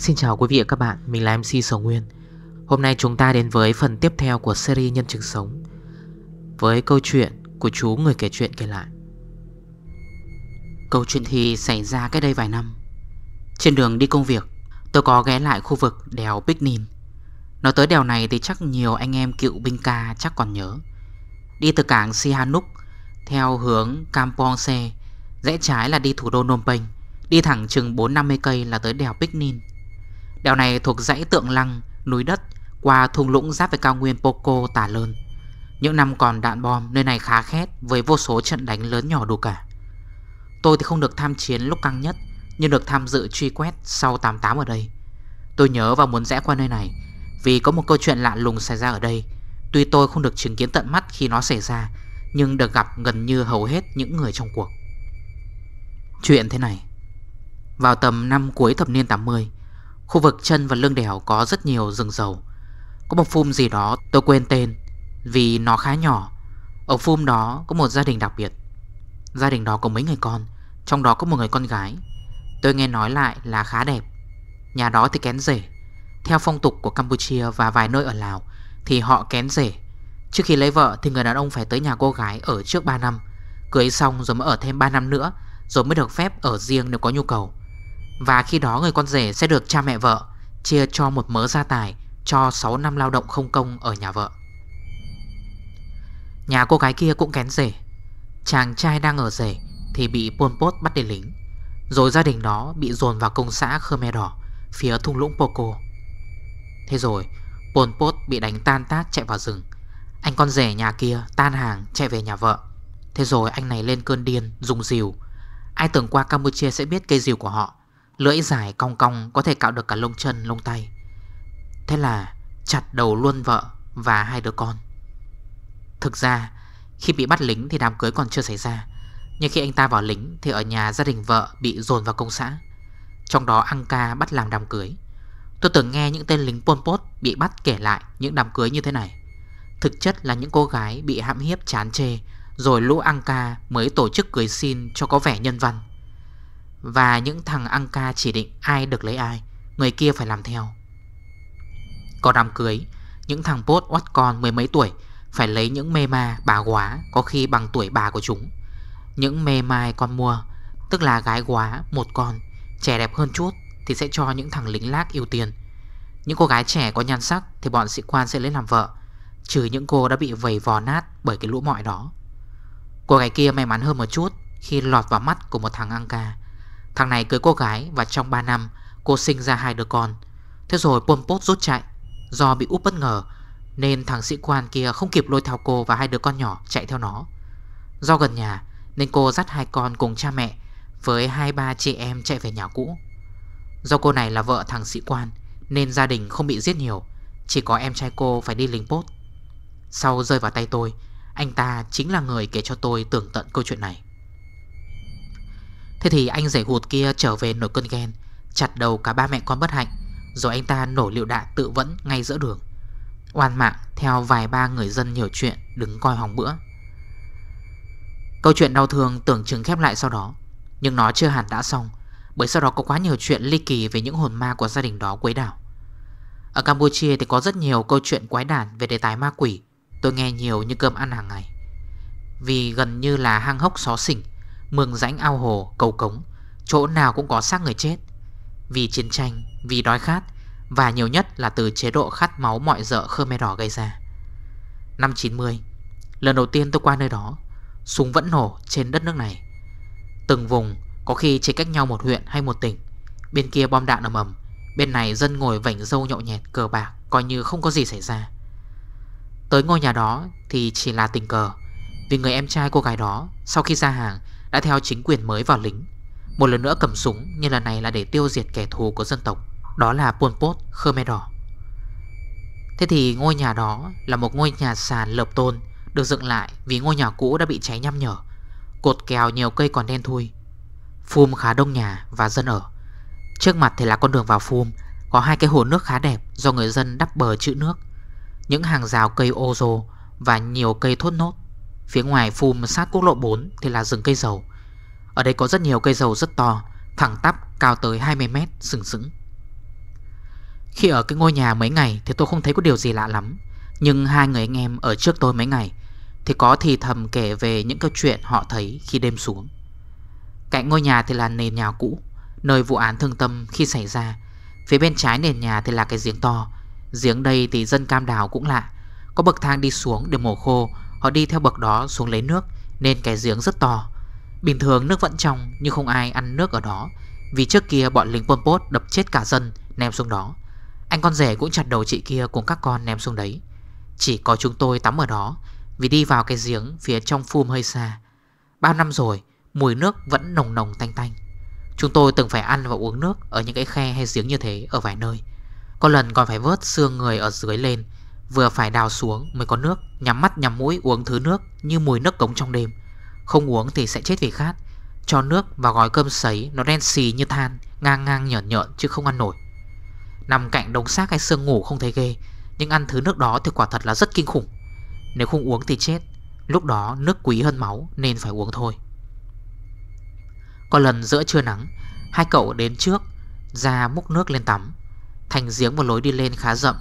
Xin chào quý vị và các bạn, mình là MC Sầu Nguyên Hôm nay chúng ta đến với phần tiếp theo của series Nhân chứng sống Với câu chuyện của chú người kể chuyện kể lại Câu chuyện thì xảy ra cách đây vài năm Trên đường đi công việc Tôi có ghé lại khu vực đèo Big Nin Nói tới đèo này thì chắc nhiều anh em cựu binh ca chắc còn nhớ Đi từ cảng Sihanouk Theo hướng Kampongse Rẽ trái là đi thủ đô nôm Penh Đi thẳng chừng 450 cây là tới đèo Big Nin Đèo này thuộc dãy tượng lăng, núi đất Qua thung lũng giáp với cao nguyên Poco tả Lơn. Những năm còn đạn bom nơi này khá khét Với vô số trận đánh lớn nhỏ đủ cả Tôi thì không được tham chiến lúc căng nhất Nhưng được tham dự truy quét sau 88 ở đây Tôi nhớ và muốn rẽ qua nơi này Vì có một câu chuyện lạ lùng xảy ra ở đây Tuy tôi không được chứng kiến tận mắt khi nó xảy ra Nhưng được gặp gần như hầu hết những người trong cuộc Chuyện thế này Vào tầm năm cuối thập niên 80 Khu vực chân và lưng đèo có rất nhiều rừng dầu Có một phum gì đó tôi quên tên Vì nó khá nhỏ Ở phum đó có một gia đình đặc biệt Gia đình đó có mấy người con Trong đó có một người con gái Tôi nghe nói lại là khá đẹp Nhà đó thì kén rể Theo phong tục của Campuchia và vài nơi ở Lào Thì họ kén rể Trước khi lấy vợ thì người đàn ông phải tới nhà cô gái ở trước 3 năm Cưới xong rồi mới ở thêm 3 năm nữa Rồi mới được phép ở riêng nếu có nhu cầu và khi đó người con rể sẽ được cha mẹ vợ Chia cho một mớ gia tài Cho 6 năm lao động không công ở nhà vợ Nhà cô gái kia cũng kén rể Chàng trai đang ở rể Thì bị Pol Pot bắt để lính Rồi gia đình đó bị dồn vào công xã Khmer Đỏ Phía thung lũng Poco Thế rồi Pol Pot bị đánh tan tác chạy vào rừng Anh con rể nhà kia tan hàng chạy về nhà vợ Thế rồi anh này lên cơn điên Dùng rìu Ai tưởng qua Campuchia sẽ biết cây rìu của họ Lưỡi dài cong cong có thể cạo được cả lông chân lông tay Thế là chặt đầu luôn vợ và hai đứa con Thực ra khi bị bắt lính thì đám cưới còn chưa xảy ra Nhưng khi anh ta vào lính thì ở nhà gia đình vợ bị dồn vào công xã Trong đó ăn ca bắt làm đám cưới Tôi từng nghe những tên lính Pol Pot bị bắt kể lại những đám cưới như thế này Thực chất là những cô gái bị hãm hiếp chán chê Rồi lũ ăn ca mới tổ chức cưới xin cho có vẻ nhân văn và những thằng ăn ca chỉ định ai được lấy ai Người kia phải làm theo Có đám cưới Những thằng bốt oát con mười mấy tuổi Phải lấy những mê ma bà quá Có khi bằng tuổi bà của chúng Những mê mai con mua Tức là gái quá một con Trẻ đẹp hơn chút thì sẽ cho những thằng lính lác ưu tiên Những cô gái trẻ có nhan sắc Thì bọn sĩ quan sẽ lấy làm vợ Trừ những cô đã bị vầy vò nát Bởi cái lũ mọi đó Cô gái kia may mắn hơn một chút Khi lọt vào mắt của một thằng Anka Thằng này cưới cô gái và trong 3 năm cô sinh ra hai đứa con Thế rồi Pol Pot rút chạy Do bị úp bất ngờ Nên thằng sĩ quan kia không kịp lôi theo cô và hai đứa con nhỏ chạy theo nó Do gần nhà nên cô dắt hai con cùng cha mẹ Với hai ba chị em chạy về nhà cũ Do cô này là vợ thằng sĩ quan Nên gia đình không bị giết nhiều Chỉ có em trai cô phải đi lính post Sau rơi vào tay tôi Anh ta chính là người kể cho tôi tưởng tận câu chuyện này Thế thì anh rể hụt kia trở về nổi cơn ghen Chặt đầu cả ba mẹ con bất hạnh Rồi anh ta nổ liệu đạn tự vẫn ngay giữa đường Oan mạng theo vài ba người dân nhiều chuyện Đứng coi hỏng bữa Câu chuyện đau thương tưởng chừng khép lại sau đó Nhưng nó chưa hẳn đã xong Bởi sau đó có quá nhiều chuyện ly kỳ Về những hồn ma của gia đình đó quấy đảo Ở Campuchia thì có rất nhiều câu chuyện quái đản Về đề tài ma quỷ Tôi nghe nhiều như cơm ăn hàng ngày Vì gần như là hang hốc xó xỉnh Mương rãnh ao hồ, cầu cống Chỗ nào cũng có xác người chết Vì chiến tranh, vì đói khát Và nhiều nhất là từ chế độ khát máu mọi dợ Khmer Đỏ gây ra Năm 90 Lần đầu tiên tôi qua nơi đó Súng vẫn nổ trên đất nước này Từng vùng có khi chỉ cách nhau một huyện hay một tỉnh Bên kia bom đạn ầm ầm Bên này dân ngồi vảnh dâu nhậu nhẹt cờ bạc Coi như không có gì xảy ra Tới ngôi nhà đó thì chỉ là tình cờ Vì người em trai cô gái đó Sau khi ra hàng đã theo chính quyền mới vào lính Một lần nữa cầm súng như lần này là để tiêu diệt kẻ thù của dân tộc Đó là Pol Pot Khmer Đỏ Thế thì ngôi nhà đó là một ngôi nhà sàn lợp tôn Được dựng lại vì ngôi nhà cũ đã bị cháy nhăm nhở Cột kèo nhiều cây còn đen thui Phum khá đông nhà và dân ở Trước mặt thì là con đường vào Phum Có hai cái hồ nước khá đẹp do người dân đắp bờ chữ nước Những hàng rào cây ô rô và nhiều cây thốt nốt Phía ngoài phùm sát quốc lộ 4 Thì là rừng cây dầu Ở đây có rất nhiều cây dầu rất to Thẳng tắp cao tới 20 mét sừng sững Khi ở cái ngôi nhà mấy ngày Thì tôi không thấy có điều gì lạ lắm Nhưng hai người anh em ở trước tôi mấy ngày Thì có thì thầm kể về những câu chuyện họ thấy khi đêm xuống Cạnh ngôi nhà thì là nền nhà cũ Nơi vụ án thương tâm khi xảy ra Phía bên trái nền nhà thì là cái giếng to Giếng đây thì dân cam đào cũng lạ Có bậc thang đi xuống để mổ khô Họ đi theo bậc đó xuống lấy nước Nên cái giếng rất to Bình thường nước vẫn trong nhưng không ai ăn nước ở đó Vì trước kia bọn lính Pol Pot đập chết cả dân ném xuống đó Anh con rể cũng chặt đầu chị kia cùng các con ném xuống đấy Chỉ có chúng tôi tắm ở đó Vì đi vào cái giếng phía trong phum hơi xa Bao năm rồi Mùi nước vẫn nồng nồng tanh tanh Chúng tôi từng phải ăn và uống nước Ở những cái khe hay giếng như thế ở vài nơi Có lần còn phải vớt xương người ở dưới lên Vừa phải đào xuống mới có nước Nhắm mắt nhắm mũi uống thứ nước Như mùi nước cống trong đêm Không uống thì sẽ chết vì khát Cho nước vào gói cơm sấy Nó đen xì như than Ngang ngang nhợn nhợn chứ không ăn nổi Nằm cạnh đống xác hay sương ngủ không thấy ghê Nhưng ăn thứ nước đó thì quả thật là rất kinh khủng Nếu không uống thì chết Lúc đó nước quý hơn máu nên phải uống thôi Có lần giữa trưa nắng Hai cậu đến trước Ra múc nước lên tắm Thành giếng một lối đi lên khá rậm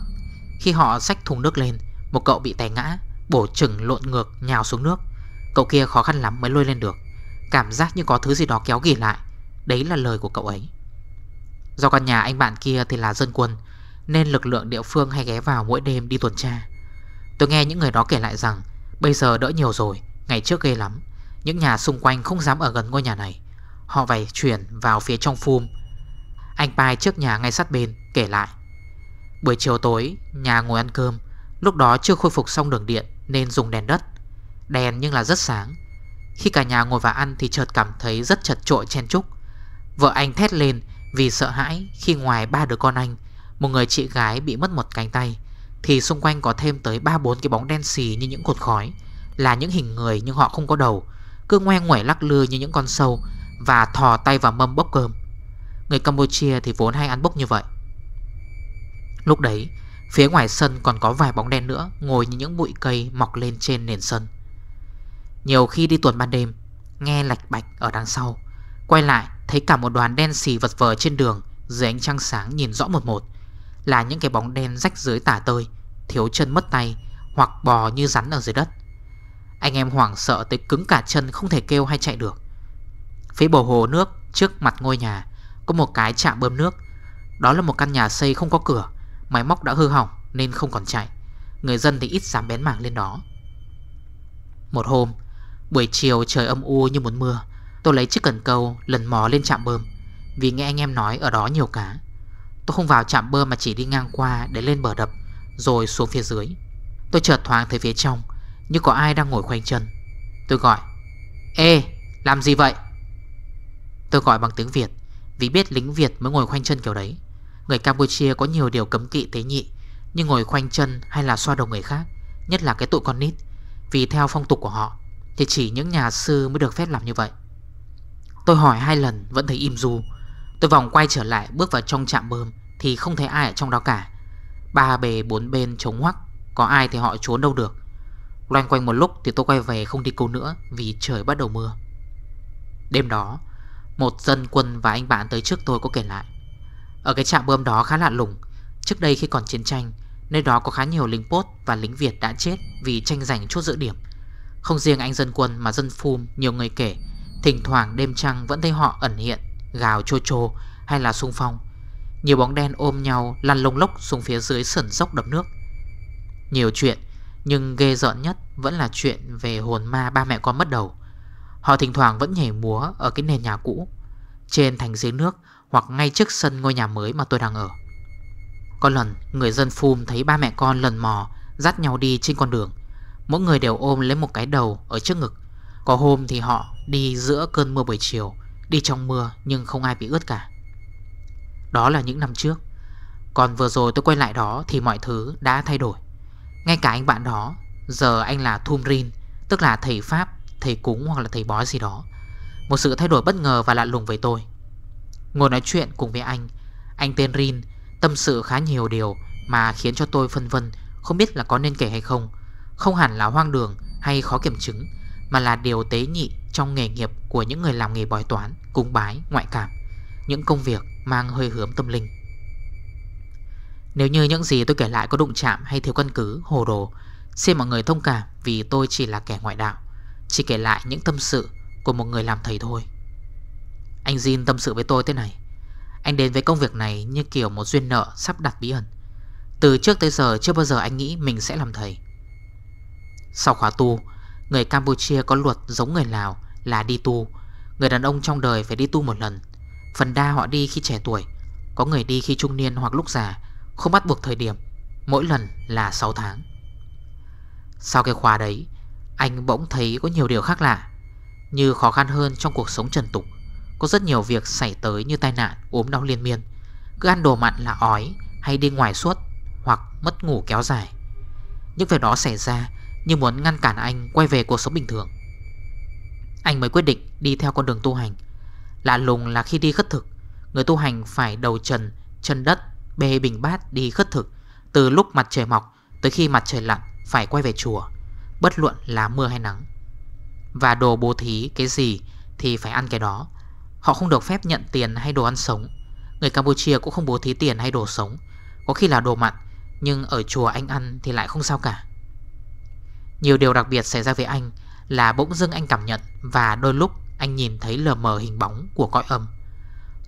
khi họ xách thùng nước lên Một cậu bị té ngã Bổ chừng lộn ngược nhào xuống nước Cậu kia khó khăn lắm mới lôi lên được Cảm giác như có thứ gì đó kéo ghi lại Đấy là lời của cậu ấy Do căn nhà anh bạn kia thì là dân quân Nên lực lượng địa phương hay ghé vào mỗi đêm đi tuần tra Tôi nghe những người đó kể lại rằng Bây giờ đỡ nhiều rồi Ngày trước ghê lắm Những nhà xung quanh không dám ở gần ngôi nhà này Họ phải chuyển vào phía trong phum Anh Pai trước nhà ngay sát bên kể lại Buổi chiều tối Nhà ngồi ăn cơm Lúc đó chưa khôi phục xong đường điện Nên dùng đèn đất Đèn nhưng là rất sáng Khi cả nhà ngồi vào ăn Thì chợt cảm thấy rất chật trội chen chúc. Vợ anh thét lên Vì sợ hãi khi ngoài ba đứa con anh Một người chị gái bị mất một cánh tay Thì xung quanh có thêm tới 3-4 cái bóng đen xì như những cột khói Là những hình người nhưng họ không có đầu Cứ ngoe ngoẻ lắc lư như những con sâu Và thò tay vào mâm bốc cơm Người Campuchia thì vốn hay ăn bốc như vậy Lúc đấy Phía ngoài sân còn có vài bóng đen nữa Ngồi như những bụi cây mọc lên trên nền sân Nhiều khi đi tuần ban đêm Nghe lạch bạch ở đằng sau Quay lại thấy cả một đoàn đen xì vật vờ trên đường Dưới ánh trăng sáng nhìn rõ một một Là những cái bóng đen rách dưới tả tơi Thiếu chân mất tay Hoặc bò như rắn ở dưới đất Anh em hoảng sợ tới cứng cả chân Không thể kêu hay chạy được Phía bầu hồ nước trước mặt ngôi nhà Có một cái chạm bơm nước Đó là một căn nhà xây không có cửa Máy móc đã hư hỏng nên không còn chạy Người dân thì ít dám bén mảng lên đó Một hôm Buổi chiều trời âm u như muốn mưa Tôi lấy chiếc cần câu lần mò lên trạm bơm Vì nghe anh em nói ở đó nhiều cá Tôi không vào trạm bơm mà chỉ đi ngang qua Để lên bờ đập Rồi xuống phía dưới Tôi chợt thoáng thấy phía trong Như có ai đang ngồi khoanh chân Tôi gọi Ê làm gì vậy Tôi gọi bằng tiếng Việt Vì biết lính Việt mới ngồi khoanh chân kiểu đấy Người Campuchia có nhiều điều cấm kỵ tế nhị Như ngồi khoanh chân hay là xoa đầu người khác Nhất là cái tụi con nít Vì theo phong tục của họ Thì chỉ những nhà sư mới được phép làm như vậy Tôi hỏi hai lần vẫn thấy im ru. Tôi vòng quay trở lại bước vào trong trạm bơm Thì không thấy ai ở trong đó cả Ba bề bốn bên trống hoắc Có ai thì họ trốn đâu được Loanh quanh một lúc thì tôi quay về không đi câu nữa Vì trời bắt đầu mưa Đêm đó Một dân quân và anh bạn tới trước tôi có kể lại ở cái trạm bơm đó khá lạ lùng Trước đây khi còn chiến tranh Nơi đó có khá nhiều lính Pốt và lính Việt đã chết Vì tranh giành chốt giữ điểm Không riêng anh dân quân mà dân phum nhiều người kể Thỉnh thoảng đêm trăng vẫn thấy họ ẩn hiện Gào chô chô hay là sung phong Nhiều bóng đen ôm nhau lăn lông lốc xuống phía dưới sườn dốc đập nước Nhiều chuyện Nhưng ghê giận nhất vẫn là chuyện về hồn ma ba mẹ con mất đầu Họ thỉnh thoảng vẫn nhảy múa ở cái nền nhà cũ Trên thành dưới nước hoặc ngay trước sân ngôi nhà mới mà tôi đang ở Có lần người dân Phum thấy ba mẹ con lần mò Dắt nhau đi trên con đường Mỗi người đều ôm lấy một cái đầu ở trước ngực Có hôm thì họ đi giữa cơn mưa buổi chiều Đi trong mưa nhưng không ai bị ướt cả Đó là những năm trước Còn vừa rồi tôi quay lại đó thì mọi thứ đã thay đổi Ngay cả anh bạn đó Giờ anh là Thum Rin Tức là thầy Pháp, thầy cúng hoặc là thầy bói gì đó Một sự thay đổi bất ngờ và lạ lùng với tôi Ngồi nói chuyện cùng với anh Anh tên Rin Tâm sự khá nhiều điều Mà khiến cho tôi phân vân Không biết là có nên kể hay không Không hẳn là hoang đường hay khó kiểm chứng Mà là điều tế nhị trong nghề nghiệp Của những người làm nghề bói toán, cúng bái, ngoại cảm Những công việc mang hơi hướng tâm linh Nếu như những gì tôi kể lại có đụng chạm hay thiếu căn cứ, hồ đồ Xin mọi người thông cảm vì tôi chỉ là kẻ ngoại đạo Chỉ kể lại những tâm sự của một người làm thầy thôi anh Jin tâm sự với tôi thế này Anh đến với công việc này như kiểu một duyên nợ sắp đặt bí ẩn Từ trước tới giờ chưa bao giờ anh nghĩ mình sẽ làm thầy Sau khóa tu Người Campuchia có luật giống người Lào là đi tu Người đàn ông trong đời phải đi tu một lần Phần đa họ đi khi trẻ tuổi Có người đi khi trung niên hoặc lúc già Không bắt buộc thời điểm Mỗi lần là 6 tháng Sau cái khóa đấy Anh bỗng thấy có nhiều điều khác lạ Như khó khăn hơn trong cuộc sống trần tục có rất nhiều việc xảy tới như tai nạn ốm đau liên miên Cứ ăn đồ mặn là ói Hay đi ngoài suốt Hoặc mất ngủ kéo dài Những việc đó xảy ra Như muốn ngăn cản anh quay về cuộc sống bình thường Anh mới quyết định đi theo con đường tu hành Lạ lùng là khi đi khất thực Người tu hành phải đầu trần Chân đất bê bình bát đi khất thực Từ lúc mặt trời mọc Tới khi mặt trời lặn phải quay về chùa Bất luận là mưa hay nắng Và đồ bố thí cái gì Thì phải ăn cái đó Họ không được phép nhận tiền hay đồ ăn sống Người Campuchia cũng không bố thí tiền hay đồ sống Có khi là đồ mặn Nhưng ở chùa anh ăn thì lại không sao cả Nhiều điều đặc biệt xảy ra với anh Là bỗng dưng anh cảm nhận Và đôi lúc anh nhìn thấy lờ mờ hình bóng của cõi âm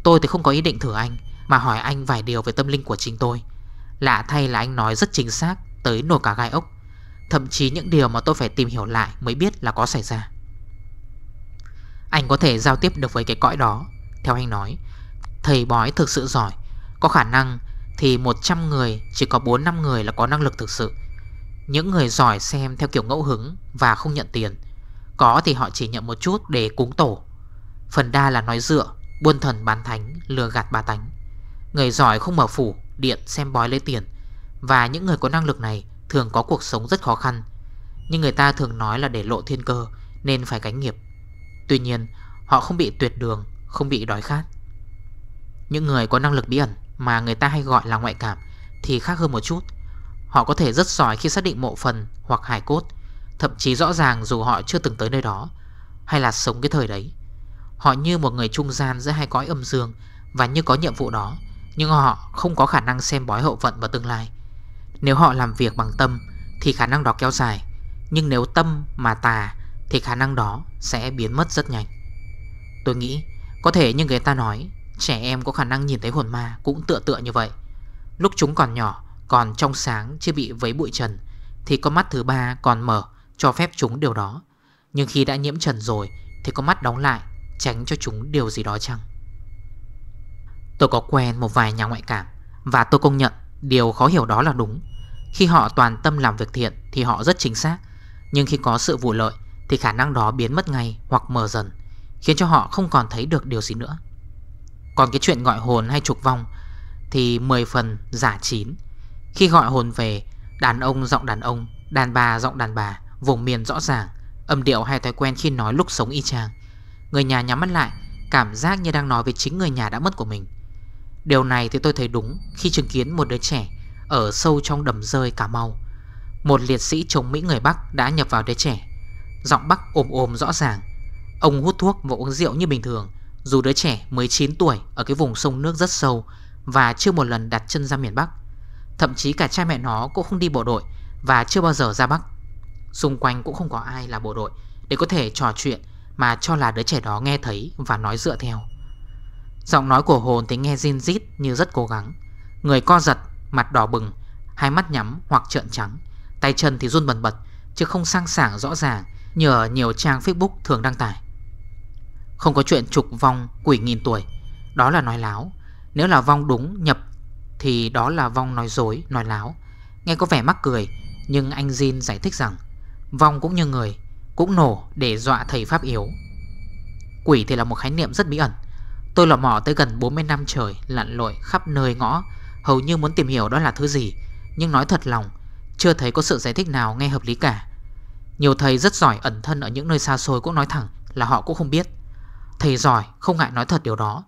Tôi thì không có ý định thử anh Mà hỏi anh vài điều về tâm linh của chính tôi Lạ thay là anh nói rất chính xác Tới nổi cả gai ốc Thậm chí những điều mà tôi phải tìm hiểu lại Mới biết là có xảy ra anh có thể giao tiếp được với cái cõi đó Theo anh nói Thầy bói thực sự giỏi Có khả năng thì 100 người Chỉ có 4-5 người là có năng lực thực sự Những người giỏi xem theo kiểu ngẫu hứng Và không nhận tiền Có thì họ chỉ nhận một chút để cúng tổ Phần đa là nói dựa Buôn thần bán thánh lừa gạt bà tánh Người giỏi không mở phủ Điện xem bói lấy tiền Và những người có năng lực này thường có cuộc sống rất khó khăn Nhưng người ta thường nói là để lộ thiên cơ Nên phải cánh nghiệp Tuy nhiên họ không bị tuyệt đường Không bị đói khát Những người có năng lực bí ẩn Mà người ta hay gọi là ngoại cảm Thì khác hơn một chút Họ có thể rất giỏi khi xác định mộ phần hoặc hải cốt Thậm chí rõ ràng dù họ chưa từng tới nơi đó Hay là sống cái thời đấy Họ như một người trung gian giữa hai cõi âm dương Và như có nhiệm vụ đó Nhưng họ không có khả năng xem bói hậu vận và tương lai Nếu họ làm việc bằng tâm Thì khả năng đó kéo dài Nhưng nếu tâm mà tà Thì khả năng đó sẽ biến mất rất nhanh Tôi nghĩ có thể như người ta nói Trẻ em có khả năng nhìn thấy hồn ma cũng tựa tựa như vậy Lúc chúng còn nhỏ Còn trong sáng chưa bị vấy bụi trần Thì con mắt thứ ba còn mở Cho phép chúng điều đó Nhưng khi đã nhiễm trần rồi Thì con mắt đóng lại Tránh cho chúng điều gì đó chăng Tôi có quen một vài nhà ngoại cảm Và tôi công nhận điều khó hiểu đó là đúng Khi họ toàn tâm làm việc thiện Thì họ rất chính xác Nhưng khi có sự vụ lợi thì khả năng đó biến mất ngay hoặc mờ dần Khiến cho họ không còn thấy được điều gì nữa Còn cái chuyện gọi hồn hay trục vong Thì 10 phần giả chín Khi gọi hồn về Đàn ông giọng đàn ông Đàn bà giọng đàn bà Vùng miền rõ ràng Âm điệu hay thói quen khi nói lúc sống y chang Người nhà nhắm mắt lại Cảm giác như đang nói về chính người nhà đã mất của mình Điều này thì tôi thấy đúng Khi chứng kiến một đứa trẻ Ở sâu trong đầm rơi Cà Mau Một liệt sĩ chống Mỹ người Bắc đã nhập vào đứa trẻ Giọng Bắc ồm ồm rõ ràng Ông hút thuốc và uống rượu như bình thường Dù đứa trẻ 19 tuổi Ở cái vùng sông nước rất sâu Và chưa một lần đặt chân ra miền Bắc Thậm chí cả cha mẹ nó cũng không đi bộ đội Và chưa bao giờ ra Bắc Xung quanh cũng không có ai là bộ đội Để có thể trò chuyện Mà cho là đứa trẻ đó nghe thấy và nói dựa theo Giọng nói của hồn thì nghe zin rít Như rất cố gắng Người co giật, mặt đỏ bừng Hai mắt nhắm hoặc trợn trắng Tay chân thì run bần bật Chứ không sang sảng rõ ràng nhờ nhiều trang Facebook thường đăng tải Không có chuyện trục vong quỷ nghìn tuổi Đó là nói láo Nếu là vong đúng nhập Thì đó là vong nói dối, nói láo Nghe có vẻ mắc cười Nhưng anh Jin giải thích rằng Vong cũng như người Cũng nổ để dọa thầy Pháp yếu Quỷ thì là một khái niệm rất bí ẩn Tôi lọ mỏ tới gần 40 năm trời Lặn lội khắp nơi ngõ Hầu như muốn tìm hiểu đó là thứ gì Nhưng nói thật lòng Chưa thấy có sự giải thích nào nghe hợp lý cả nhiều thầy rất giỏi ẩn thân ở những nơi xa xôi cũng nói thẳng là họ cũng không biết Thầy giỏi không ngại nói thật điều đó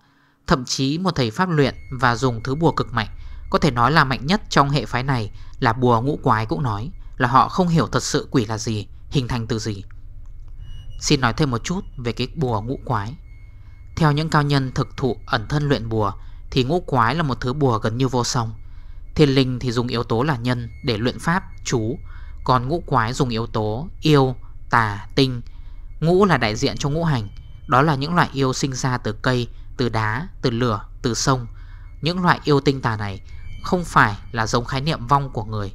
Thậm chí một thầy pháp luyện và dùng thứ bùa cực mạnh Có thể nói là mạnh nhất trong hệ phái này là bùa ngũ quái cũng nói Là họ không hiểu thật sự quỷ là gì, hình thành từ gì Xin nói thêm một chút về cái bùa ngũ quái Theo những cao nhân thực thụ ẩn thân luyện bùa Thì ngũ quái là một thứ bùa gần như vô song Thiên linh thì dùng yếu tố là nhân để luyện pháp, chú còn ngũ quái dùng yếu tố yêu, tà, tinh Ngũ là đại diện cho ngũ hành Đó là những loại yêu sinh ra từ cây, từ đá, từ lửa, từ sông Những loại yêu tinh tà này không phải là giống khái niệm vong của người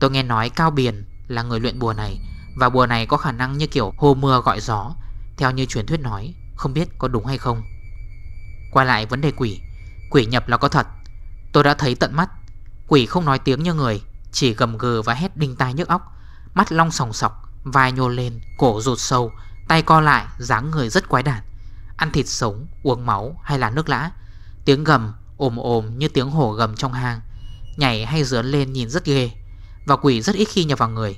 Tôi nghe nói Cao Biển là người luyện bùa này Và bùa này có khả năng như kiểu hô mưa gọi gió Theo như truyền thuyết nói Không biết có đúng hay không Quay lại vấn đề quỷ Quỷ nhập là có thật Tôi đã thấy tận mắt Quỷ không nói tiếng như người chỉ gầm gừ và hét đinh tai nhức óc Mắt long sòng sọc Vai nhô lên, cổ rụt sâu Tay co lại, dáng người rất quái đản Ăn thịt sống, uống máu hay là nước lã Tiếng gầm ồm ồm như tiếng hổ gầm trong hang Nhảy hay dướn lên nhìn rất ghê Và quỷ rất ít khi nhập vào người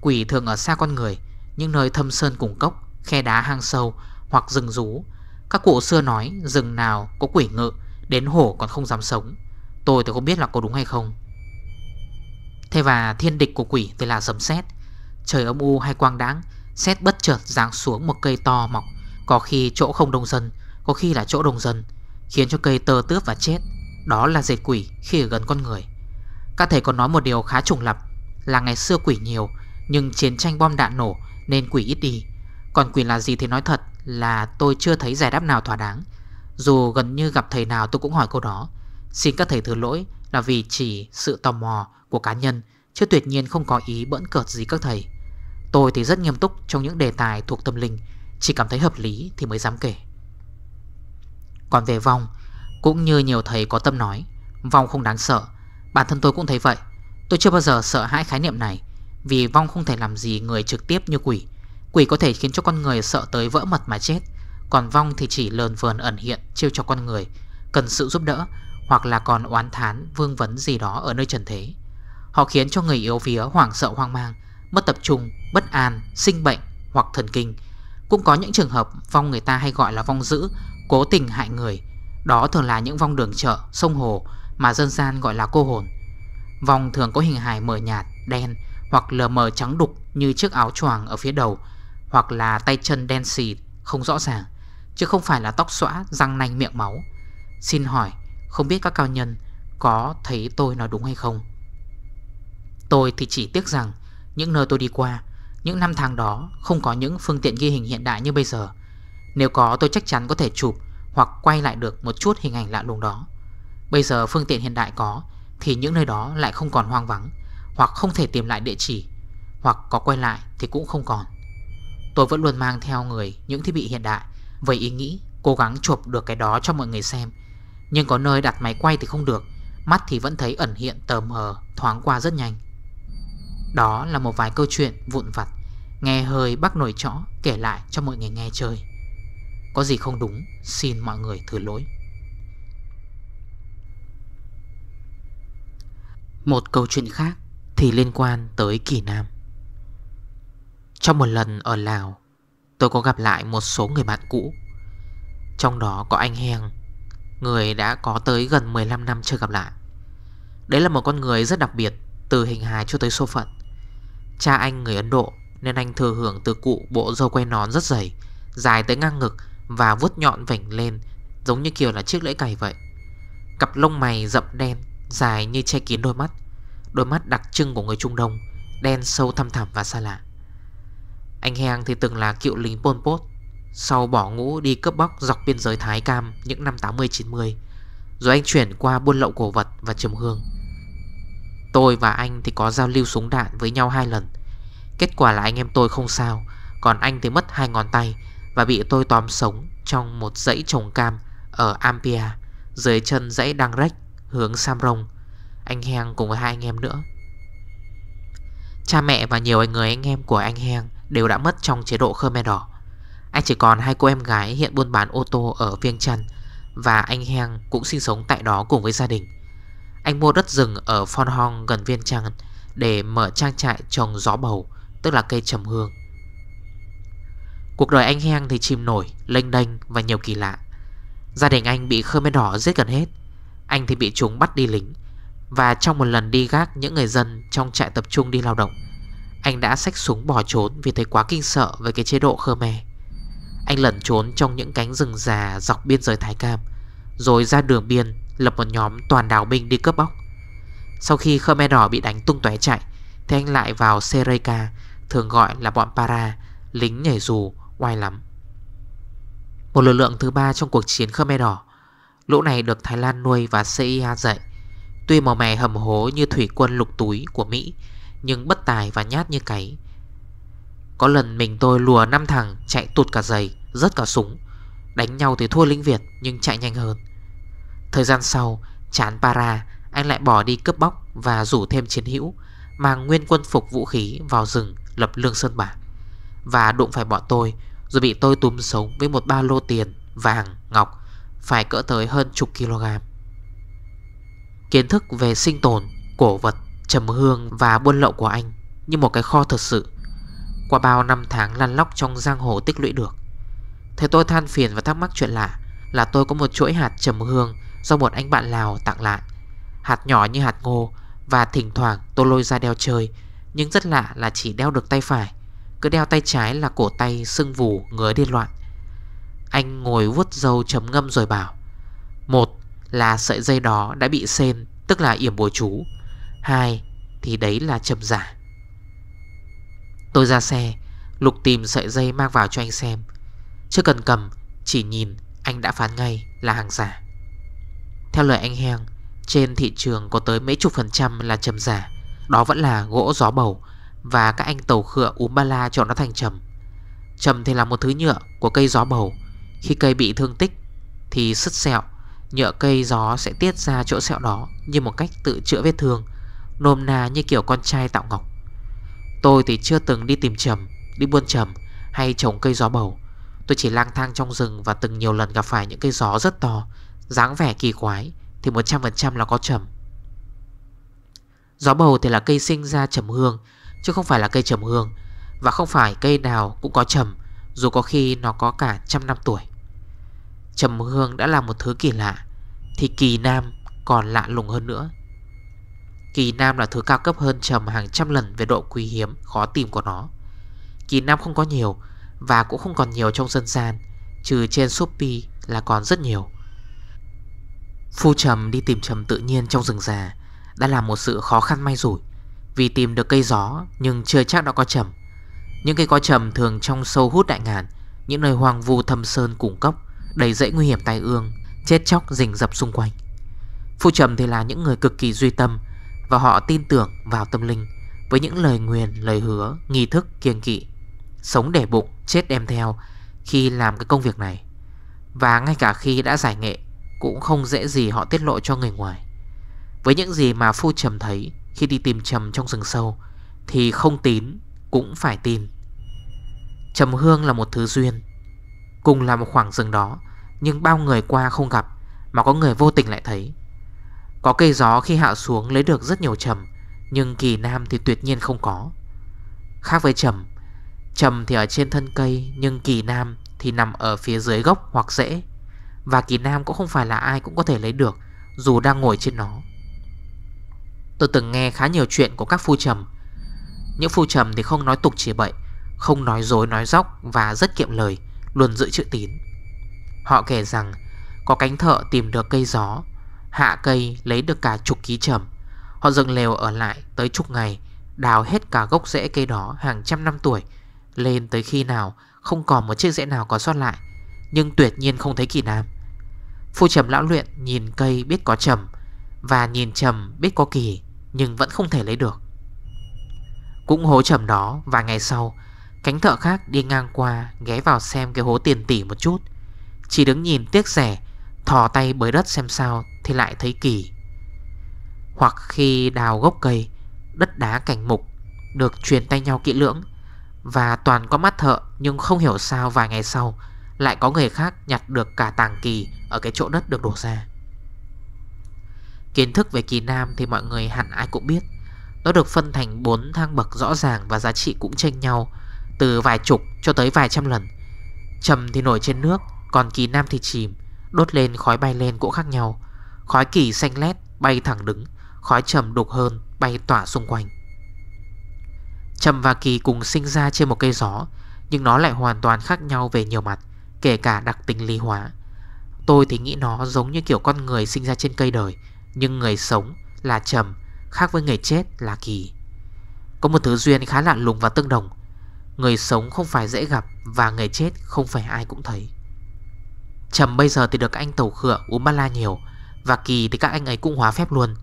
Quỷ thường ở xa con người Những nơi thâm sơn cùng cốc Khe đá hang sâu hoặc rừng rú Các cụ xưa nói rừng nào có quỷ ngự Đến hổ còn không dám sống Tôi thì không biết là có đúng hay không Thế và thiên địch của quỷ thì là dầm xét Trời âm u hay quang đáng Xét bất chợt giáng xuống một cây to mọc Có khi chỗ không đông dân Có khi là chỗ đông dân Khiến cho cây tơ tước và chết Đó là dệt quỷ khi ở gần con người Các thầy còn nói một điều khá trùng lập Là ngày xưa quỷ nhiều Nhưng chiến tranh bom đạn nổ Nên quỷ ít đi Còn quỷ là gì thì nói thật Là tôi chưa thấy giải đáp nào thỏa đáng Dù gần như gặp thầy nào tôi cũng hỏi câu đó Xin các thầy thứ lỗi là vì chỉ sự tò mò của cá nhân Chứ tuyệt nhiên không có ý bỡn cợt gì các thầy Tôi thì rất nghiêm túc trong những đề tài thuộc tâm linh Chỉ cảm thấy hợp lý thì mới dám kể Còn về vong Cũng như nhiều thầy có tâm nói Vong không đáng sợ Bản thân tôi cũng thấy vậy Tôi chưa bao giờ sợ hãi khái niệm này Vì vong không thể làm gì người trực tiếp như quỷ Quỷ có thể khiến cho con người sợ tới vỡ mật mà chết Còn vong thì chỉ lờn vờn ẩn hiện Chiêu cho con người Cần sự giúp đỡ hoặc là còn oán thán vương vấn gì đó ở nơi trần thế Họ khiến cho người yếu phía hoảng sợ hoang mang Mất tập trung, bất an, sinh bệnh hoặc thần kinh Cũng có những trường hợp vong người ta hay gọi là vong dữ Cố tình hại người Đó thường là những vong đường chợ, sông hồ Mà dân gian gọi là cô hồn Vong thường có hình hài mờ nhạt, đen Hoặc lờ mờ trắng đục như chiếc áo choàng ở phía đầu Hoặc là tay chân đen xì không rõ ràng Chứ không phải là tóc xõa, răng nanh miệng máu Xin hỏi không biết các cao nhân có thấy tôi nói đúng hay không Tôi thì chỉ tiếc rằng Những nơi tôi đi qua Những năm tháng đó không có những phương tiện ghi hình hiện đại như bây giờ Nếu có tôi chắc chắn có thể chụp Hoặc quay lại được một chút hình ảnh lạ lùng đó Bây giờ phương tiện hiện đại có Thì những nơi đó lại không còn hoang vắng Hoặc không thể tìm lại địa chỉ Hoặc có quay lại thì cũng không còn Tôi vẫn luôn mang theo người những thiết bị hiện đại Với ý nghĩ cố gắng chụp được cái đó cho mọi người xem nhưng có nơi đặt máy quay thì không được Mắt thì vẫn thấy ẩn hiện tờ mờ Thoáng qua rất nhanh Đó là một vài câu chuyện vụn vặt Nghe hơi bác nổi chõ kể lại cho mọi người nghe chơi Có gì không đúng Xin mọi người thử lỗi Một câu chuyện khác Thì liên quan tới Kỳ Nam Trong một lần ở Lào Tôi có gặp lại một số người bạn cũ Trong đó có anh Heng Người đã có tới gần 15 năm chưa gặp lại Đấy là một con người rất đặc biệt Từ hình hài cho tới số phận Cha anh người Ấn Độ Nên anh thừa hưởng từ cụ bộ dâu quay nón rất dày Dài tới ngang ngực Và vuốt nhọn vảnh lên Giống như kiểu là chiếc lưỡi cày vậy Cặp lông mày rậm đen Dài như che kín đôi mắt Đôi mắt đặc trưng của người Trung Đông Đen sâu thăm thẳm và xa lạ Anh Heng thì từng là cựu lính Pol Pot sau bỏ ngũ đi cướp bóc dọc biên giới Thái Cam những năm 80-90 Rồi anh chuyển qua buôn lậu cổ vật và trầm hương Tôi và anh thì có giao lưu súng đạn với nhau hai lần Kết quả là anh em tôi không sao Còn anh thì mất hai ngón tay Và bị tôi tóm sống trong một dãy trồng cam Ở Ampia Dưới chân dãy Đăng Rách Hướng Sam Rông Anh Heng cùng với hai anh em nữa Cha mẹ và nhiều người anh em của anh Heng Đều đã mất trong chế độ Khmer Đỏ anh chỉ còn hai cô em gái hiện buôn bán ô tô ở Viêng Trần Và anh Heng cũng sinh sống tại đó cùng với gia đình Anh mua đất rừng ở Phon Hong gần Viêng Trần Để mở trang trại trồng gió bầu Tức là cây trầm hương Cuộc đời anh Heng thì chìm nổi, lênh đênh và nhiều kỳ lạ Gia đình anh bị Khmer Đỏ giết gần hết Anh thì bị chúng bắt đi lính Và trong một lần đi gác những người dân trong trại tập trung đi lao động Anh đã xách súng bỏ trốn vì thấy quá kinh sợ về cái chế độ Khmer anh lẩn trốn trong những cánh rừng già dọc biên giới Thái Cam Rồi ra đường biên lập một nhóm toàn đảo binh đi cướp bóc Sau khi Khmer Đỏ bị đánh tung tóe chạy Thì anh lại vào Sereka Thường gọi là bọn Para Lính nhảy dù oai lắm Một lực lượng thứ ba trong cuộc chiến Khmer Đỏ Lũ này được Thái Lan nuôi và CIA dạy Tuy màu mè hầm hố như thủy quân lục túi của Mỹ Nhưng bất tài và nhát như cấy có lần mình tôi lùa năm thằng chạy tụt cả giày, rất cả súng. Đánh nhau thì thua lính Việt nhưng chạy nhanh hơn. Thời gian sau, chán para, anh lại bỏ đi cướp bóc và rủ thêm chiến hữu, mang nguyên quân phục vũ khí vào rừng lập lương sơn bạc. Và đụng phải bọn tôi, rồi bị tôi túm sống với một ba lô tiền, vàng, ngọc, phải cỡ tới hơn chục kg. Kiến thức về sinh tồn, cổ vật, trầm hương và buôn lậu của anh như một cái kho thật sự qua bao năm tháng lăn lóc trong giang hồ tích lũy được Thế tôi than phiền và thắc mắc chuyện lạ Là tôi có một chuỗi hạt trầm hương Do một anh bạn Lào tặng lại Hạt nhỏ như hạt ngô Và thỉnh thoảng tôi lôi ra đeo chơi Nhưng rất lạ là chỉ đeo được tay phải Cứ đeo tay trái là cổ tay sưng vù ngứa điên loạn Anh ngồi vuốt dâu chấm ngâm rồi bảo Một là sợi dây đó đã bị sên Tức là yểm bùa chú Hai thì đấy là trầm giả Tôi ra xe Lục tìm sợi dây mang vào cho anh xem Chưa cần cầm Chỉ nhìn anh đã phán ngay là hàng giả Theo lời anh Heng Trên thị trường có tới mấy chục phần trăm là trầm giả Đó vẫn là gỗ gió bầu Và các anh tàu khựa úm ba la cho nó thành trầm Trầm thì là một thứ nhựa của cây gió bầu Khi cây bị thương tích Thì sứt sẹo Nhựa cây gió sẽ tiết ra chỗ sẹo đó Như một cách tự chữa vết thương Nôm na như kiểu con trai tạo ngọc Tôi thì chưa từng đi tìm trầm Đi buôn trầm hay trồng cây gió bầu Tôi chỉ lang thang trong rừng Và từng nhiều lần gặp phải những cây gió rất to dáng vẻ kỳ quái Thì 100% là có trầm Gió bầu thì là cây sinh ra trầm hương Chứ không phải là cây trầm hương Và không phải cây nào cũng có trầm Dù có khi nó có cả trăm năm tuổi Trầm hương đã là một thứ kỳ lạ Thì kỳ nam còn lạ lùng hơn nữa Kỳ Nam là thứ cao cấp hơn trầm hàng trăm lần về độ quý hiếm, khó tìm của nó. Kỳ Nam không có nhiều và cũng không còn nhiều trong dân gian, trừ trên Shopee là còn rất nhiều. Phu trầm đi tìm trầm tự nhiên trong rừng già đã là một sự khó khăn may rủi vì tìm được cây gió nhưng chưa chắc đã có trầm. Những cây có trầm thường trong sâu hút đại ngàn, những nơi hoang vu thâm sơn cùng cốc, đầy dãy nguy hiểm tai ương, chết chóc rình rập xung quanh. Phu trầm thì là những người cực kỳ duy tâm, và họ tin tưởng vào tâm linh Với những lời nguyền, lời hứa, nghi thức kiêng kỵ Sống để bụng, chết đem theo Khi làm cái công việc này Và ngay cả khi đã giải nghệ Cũng không dễ gì họ tiết lộ cho người ngoài Với những gì mà phu trầm thấy Khi đi tìm trầm trong rừng sâu Thì không tín cũng phải tin Trầm hương là một thứ duyên Cùng là một khoảng rừng đó Nhưng bao người qua không gặp Mà có người vô tình lại thấy có cây gió khi hạ xuống lấy được rất nhiều trầm Nhưng kỳ nam thì tuyệt nhiên không có Khác với trầm Trầm thì ở trên thân cây Nhưng kỳ nam thì nằm ở phía dưới gốc hoặc rễ Và kỳ nam cũng không phải là ai cũng có thể lấy được Dù đang ngồi trên nó Tôi từng nghe khá nhiều chuyện của các phu trầm Những phu trầm thì không nói tục chỉ bậy Không nói dối nói dóc Và rất kiệm lời Luôn giữ chữ tín Họ kể rằng Có cánh thợ tìm được cây gió Hạ cây lấy được cả chục ký trầm Họ dựng lều ở lại tới chục ngày Đào hết cả gốc rễ cây đó hàng trăm năm tuổi Lên tới khi nào Không còn một chiếc rễ nào có sót lại Nhưng tuyệt nhiên không thấy kỳ nam Phu trầm lão luyện nhìn cây biết có trầm Và nhìn trầm biết có kỳ Nhưng vẫn không thể lấy được Cũng hố trầm đó Vài ngày sau Cánh thợ khác đi ngang qua Ghé vào xem cái hố tiền tỷ một chút Chỉ đứng nhìn tiếc rẻ Thò tay bới đất xem sao thì lại thấy kỳ Hoặc khi đào gốc cây Đất đá cảnh mục Được truyền tay nhau kỹ lưỡng Và toàn có mắt thợ Nhưng không hiểu sao vài ngày sau Lại có người khác nhặt được cả tàng kỳ Ở cái chỗ đất được đổ ra Kiến thức về kỳ nam thì mọi người hẳn ai cũng biết Nó được phân thành 4 thang bậc rõ ràng Và giá trị cũng chênh nhau Từ vài chục cho tới vài trăm lần Trầm thì nổi trên nước Còn kỳ nam thì chìm Đốt lên khói bay lên cũng khác nhau Khói kỳ xanh lét bay thẳng đứng Khói trầm đục hơn bay tỏa xung quanh Trầm và kỳ cùng sinh ra trên một cây gió Nhưng nó lại hoàn toàn khác nhau về nhiều mặt Kể cả đặc tính lý hóa Tôi thì nghĩ nó giống như kiểu con người sinh ra trên cây đời Nhưng người sống là trầm Khác với người chết là kỳ Có một thứ duyên khá lạ lùng và tương đồng Người sống không phải dễ gặp Và người chết không phải ai cũng thấy Trầm bây giờ thì được anh tàu khựa uống ba la nhiều và kỳ thì các anh ấy cũng hóa phép luôn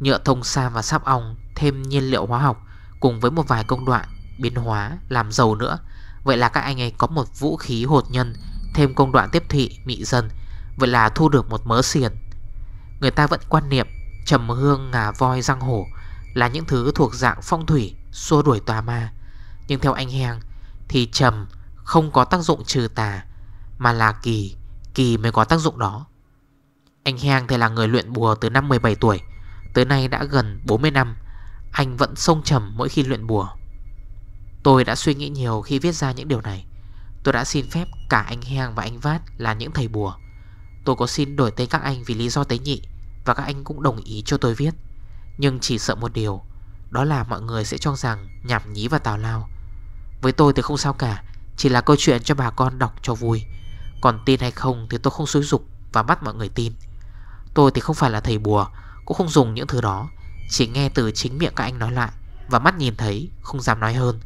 Nhựa thông sa và sáp ong Thêm nhiên liệu hóa học Cùng với một vài công đoạn biến hóa Làm dầu nữa Vậy là các anh ấy có một vũ khí hột nhân Thêm công đoạn tiếp thị mị dân Vậy là thu được một mớ xiền Người ta vẫn quan niệm Trầm hương ngà voi răng hổ Là những thứ thuộc dạng phong thủy Xua đuổi tà ma Nhưng theo anh Heng Thì trầm không có tác dụng trừ tà Mà là kỳ Kỳ mới có tác dụng đó anh Hang thì là người luyện bùa từ năm 17 tuổi Tới nay đã gần 40 năm Anh vẫn sông trầm mỗi khi luyện bùa Tôi đã suy nghĩ nhiều khi viết ra những điều này Tôi đã xin phép cả anh Hang và anh Vát là những thầy bùa Tôi có xin đổi tên các anh vì lý do tế nhị Và các anh cũng đồng ý cho tôi viết Nhưng chỉ sợ một điều Đó là mọi người sẽ cho rằng nhảm nhí và tào lao Với tôi thì không sao cả Chỉ là câu chuyện cho bà con đọc cho vui Còn tin hay không thì tôi không xúi dục Và bắt mọi người tin Tôi thì không phải là thầy bùa Cũng không dùng những thứ đó Chỉ nghe từ chính miệng các anh nói lại Và mắt nhìn thấy không dám nói hơn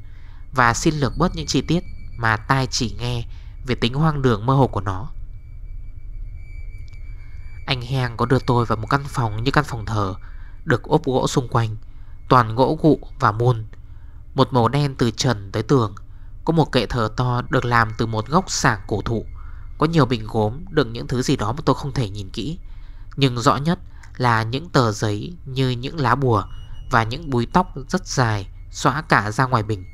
Và xin lược bớt những chi tiết Mà tai chỉ nghe Về tính hoang đường mơ hồ của nó Anh Heng có đưa tôi vào một căn phòng như căn phòng thờ Được ốp gỗ xung quanh Toàn gỗ gụ và môn Một màu đen từ trần tới tường Có một kệ thờ to được làm từ một gốc sảng cổ thụ Có nhiều bình gốm đựng những thứ gì đó mà tôi không thể nhìn kỹ nhưng rõ nhất là những tờ giấy như những lá bùa Và những búi tóc rất dài Xóa cả ra ngoài bình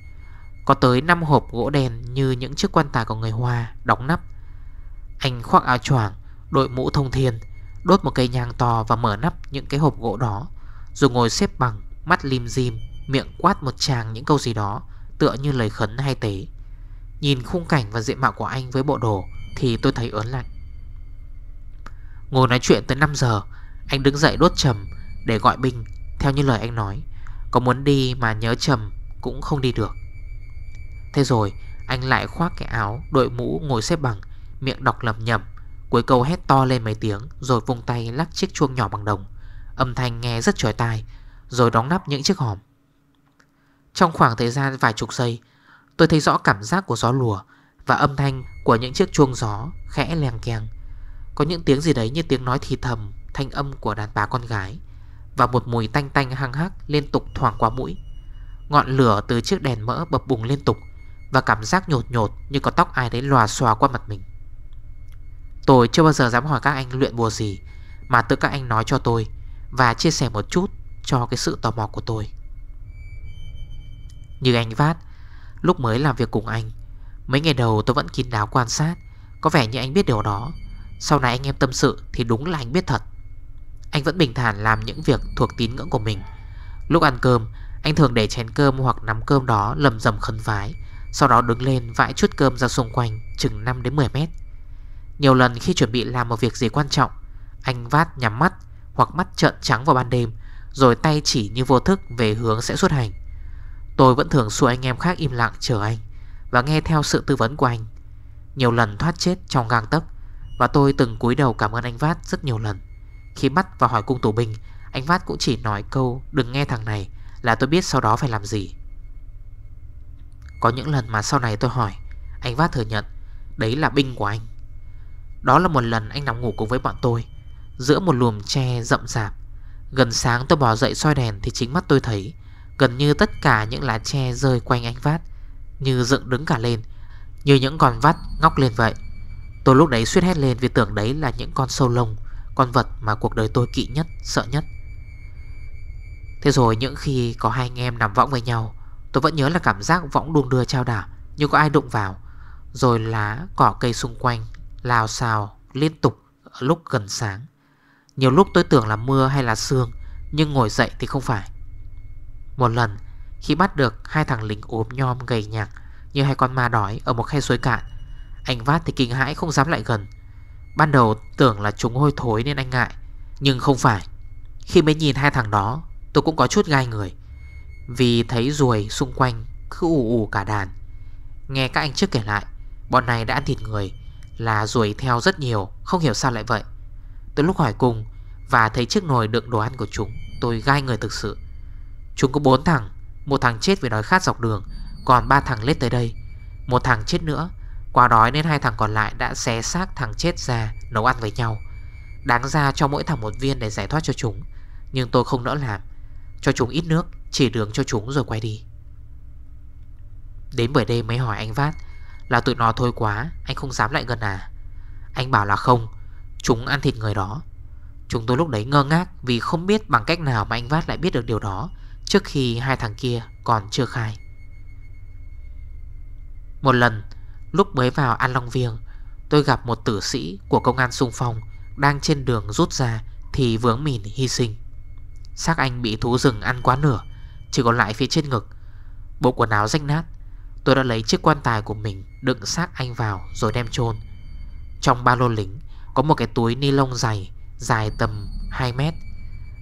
Có tới 5 hộp gỗ đen Như những chiếc quan tài của người Hoa Đóng nắp Anh khoác áo choàng Đội mũ thông thiên Đốt một cây nhang to và mở nắp những cái hộp gỗ đó Rồi ngồi xếp bằng Mắt lim dim Miệng quát một chàng những câu gì đó Tựa như lời khấn hay tế Nhìn khung cảnh và diện mạo của anh với bộ đồ Thì tôi thấy ớn lạnh Ngồi nói chuyện tới 5 giờ Anh đứng dậy đốt trầm để gọi binh Theo như lời anh nói Có muốn đi mà nhớ trầm cũng không đi được Thế rồi anh lại khoác cái áo Đội mũ ngồi xếp bằng Miệng đọc lầm nhầm Cuối câu hét to lên mấy tiếng Rồi vùng tay lắc chiếc chuông nhỏ bằng đồng Âm thanh nghe rất trói tai Rồi đóng nắp những chiếc hòm Trong khoảng thời gian vài chục giây Tôi thấy rõ cảm giác của gió lùa Và âm thanh của những chiếc chuông gió khẽ leng keng. Có những tiếng gì đấy như tiếng nói thì thầm Thanh âm của đàn bà con gái Và một mùi tanh tanh hăng hắc liên tục thoảng qua mũi Ngọn lửa từ chiếc đèn mỡ bập bùng liên tục Và cảm giác nhột nhột như có tóc ai đấy lòa xòa qua mặt mình Tôi chưa bao giờ dám hỏi các anh luyện bùa gì Mà tự các anh nói cho tôi Và chia sẻ một chút cho cái sự tò mò của tôi Như anh Vát Lúc mới làm việc cùng anh Mấy ngày đầu tôi vẫn kín đáo quan sát Có vẻ như anh biết điều đó sau này anh em tâm sự thì đúng là anh biết thật Anh vẫn bình thản làm những việc thuộc tín ngưỡng của mình Lúc ăn cơm Anh thường để chén cơm hoặc nắm cơm đó lầm dầm khấn vái Sau đó đứng lên vãi chút cơm ra xung quanh Chừng 5 đến 10 mét Nhiều lần khi chuẩn bị làm một việc gì quan trọng Anh vát nhắm mắt Hoặc mắt trợn trắng vào ban đêm Rồi tay chỉ như vô thức về hướng sẽ xuất hành Tôi vẫn thường xua anh em khác im lặng chờ anh Và nghe theo sự tư vấn của anh Nhiều lần thoát chết trong gang tấc và tôi từng cúi đầu cảm ơn anh Vát rất nhiều lần Khi bắt và hỏi cung tù binh Anh Vát cũng chỉ nói câu Đừng nghe thằng này Là tôi biết sau đó phải làm gì Có những lần mà sau này tôi hỏi Anh Vát thừa nhận Đấy là binh của anh Đó là một lần anh nằm ngủ cùng với bọn tôi Giữa một luồng tre rậm rạp Gần sáng tôi bỏ dậy soi đèn Thì chính mắt tôi thấy Gần như tất cả những lá tre rơi quanh anh Vát Như dựng đứng cả lên Như những con vắt ngóc lên vậy Tôi lúc đấy suýt hét lên vì tưởng đấy là những con sâu lông Con vật mà cuộc đời tôi kỵ nhất, sợ nhất Thế rồi những khi có hai anh em nằm võng với nhau Tôi vẫn nhớ là cảm giác võng đung đưa trao đảo Như có ai đụng vào Rồi lá cỏ cây xung quanh Lào xào liên tục ở lúc gần sáng Nhiều lúc tôi tưởng là mưa hay là sương Nhưng ngồi dậy thì không phải Một lần khi bắt được hai thằng lính ốm nhom gầy nhạc Như hai con ma đói ở một khe suối cạn anh Vát thì kinh hãi không dám lại gần Ban đầu tưởng là chúng hôi thối nên anh ngại Nhưng không phải Khi mới nhìn hai thằng đó Tôi cũng có chút gai người Vì thấy ruồi xung quanh cứ ù ù cả đàn Nghe các anh trước kể lại Bọn này đã ăn thịt người Là ruồi theo rất nhiều Không hiểu sao lại vậy tôi lúc hỏi cùng Và thấy chiếc nồi đựng đồ ăn của chúng Tôi gai người thực sự Chúng có bốn thằng Một thằng chết vì đói khát dọc đường Còn ba thằng lết tới đây Một thằng chết nữa Quá đói nên hai thằng còn lại đã xé xác thằng chết ra nấu ăn với nhau Đáng ra cho mỗi thằng một viên để giải thoát cho chúng Nhưng tôi không nỡ làm Cho chúng ít nước Chỉ đường cho chúng rồi quay đi Đến buổi đêm mới hỏi anh Vát Là tụi nó thôi quá Anh không dám lại gần à Anh bảo là không Chúng ăn thịt người đó Chúng tôi lúc đấy ngơ ngác Vì không biết bằng cách nào mà anh Vát lại biết được điều đó Trước khi hai thằng kia còn chưa khai Một lần Lúc mới vào An Long Viêng Tôi gặp một tử sĩ của công an xung phong Đang trên đường rút ra Thì vướng mìn hy sinh Xác anh bị thú rừng ăn quá nửa Chỉ còn lại phía trên ngực Bộ quần áo rách nát Tôi đã lấy chiếc quan tài của mình Đựng xác anh vào rồi đem chôn Trong ba lô lính Có một cái túi ni lông dày Dài tầm 2 mét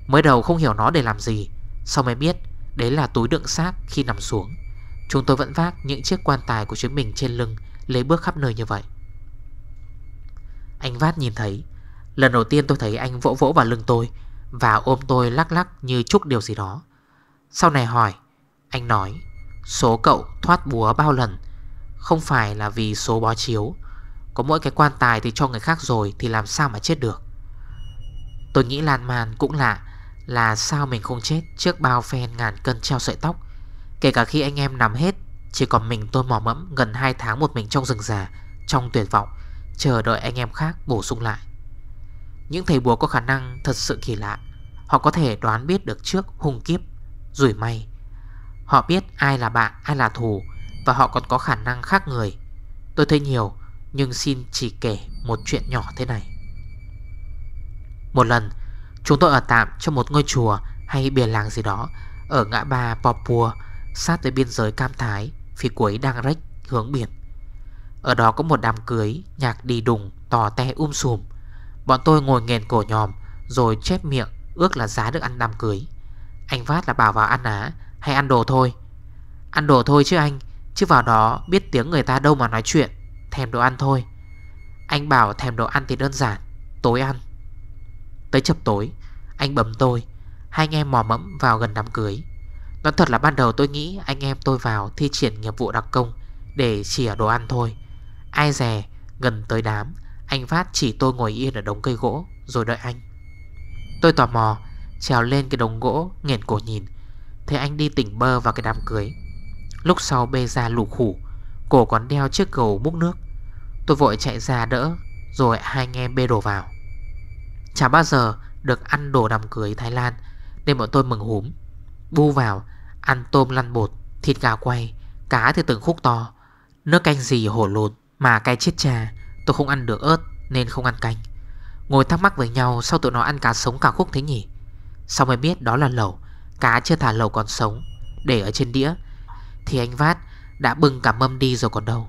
Mới đầu không hiểu nó để làm gì Sau mới biết đấy là túi đựng xác khi nằm xuống Chúng tôi vẫn vác những chiếc quan tài của chúng mình trên lưng Lấy bước khắp nơi như vậy Anh Vát nhìn thấy Lần đầu tiên tôi thấy anh vỗ vỗ vào lưng tôi Và ôm tôi lắc lắc như chúc điều gì đó Sau này hỏi Anh nói Số cậu thoát búa bao lần Không phải là vì số bó chiếu Có mỗi cái quan tài thì cho người khác rồi Thì làm sao mà chết được Tôi nghĩ lan man cũng lạ Là sao mình không chết trước bao phen ngàn cân treo sợi tóc Kể cả khi anh em nằm hết chỉ còn mình tôi mò mẫm gần 2 tháng một mình trong rừng già Trong tuyệt vọng Chờ đợi anh em khác bổ sung lại Những thầy bùa có khả năng thật sự kỳ lạ Họ có thể đoán biết được trước hung kiếp Rủi may Họ biết ai là bạn, ai là thù Và họ còn có khả năng khác người Tôi thấy nhiều Nhưng xin chỉ kể một chuyện nhỏ thế này Một lần Chúng tôi ở tạm trong một ngôi chùa Hay bìa làng gì đó Ở ngã ba Popua Sát với biên giới Cam Thái Phía cuối đang rách hướng biển Ở đó có một đám cưới Nhạc đi đùng tò te um sùm Bọn tôi ngồi nghền cổ nhòm Rồi chép miệng ước là giá được ăn đám cưới Anh Vát là bảo vào ăn á Hay ăn đồ thôi Ăn đồ thôi chứ anh Chứ vào đó biết tiếng người ta đâu mà nói chuyện Thèm đồ ăn thôi Anh bảo thèm đồ ăn thì đơn giản Tối ăn Tới chập tối Anh bấm tôi Hai anh em mò mẫm vào gần đám cưới Nói thật là ban đầu tôi nghĩ anh em tôi vào thi triển nghiệp vụ đặc công để chỉa đồ ăn thôi. Ai dè, gần tới đám, anh Phát chỉ tôi ngồi yên ở đống cây gỗ rồi đợi anh. Tôi tò mò, trèo lên cái đống gỗ, nghiền cổ nhìn. Thấy anh đi tỉnh bơ vào cái đám cưới. Lúc sau bê ra lù khủ, cổ còn đeo chiếc cầu múc nước. Tôi vội chạy ra đỡ, rồi hai anh em bê đồ vào. Chả bao giờ được ăn đồ đám cưới Thái Lan, nên bọn tôi mừng húm. Bu vào Ăn tôm lăn bột Thịt gà quay Cá thì từng khúc to Nước canh gì hổ lột Mà cái chết cha Tôi không ăn được ớt Nên không ăn canh Ngồi thắc mắc với nhau Sao tụi nó ăn cá sống cả khúc thế nhỉ Sau mới biết đó là lẩu Cá chưa thả lẩu còn sống Để ở trên đĩa Thì anh Vát đã bưng cả mâm đi rồi còn đâu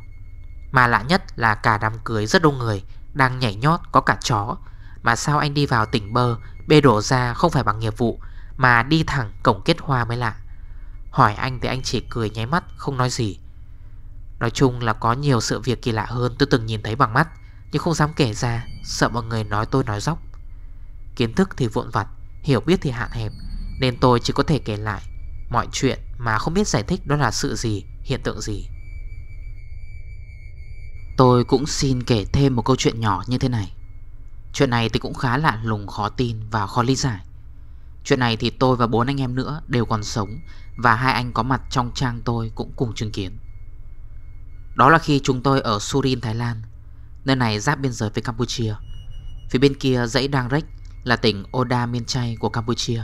Mà lạ nhất là cả đám cưới rất đông người Đang nhảy nhót có cả chó Mà sao anh đi vào tỉnh bơ Bê đổ ra không phải bằng nghiệp vụ mà đi thẳng cổng kết hoa mới lạ Hỏi anh thì anh chỉ cười nháy mắt Không nói gì Nói chung là có nhiều sự việc kỳ lạ hơn Tôi từng nhìn thấy bằng mắt Nhưng không dám kể ra Sợ mọi người nói tôi nói dốc Kiến thức thì vụn vặt Hiểu biết thì hạn hẹp Nên tôi chỉ có thể kể lại Mọi chuyện mà không biết giải thích đó là sự gì Hiện tượng gì Tôi cũng xin kể thêm một câu chuyện nhỏ như thế này Chuyện này thì cũng khá lạ lùng khó tin và khó lý giải Chuyện này thì tôi và bốn anh em nữa đều còn sống Và hai anh có mặt trong trang tôi cũng cùng chứng kiến Đó là khi chúng tôi ở Surin, Thái Lan Nơi này giáp biên giới với Campuchia Phía bên kia dãy Đang Rách là tỉnh Oda Miên Chay của Campuchia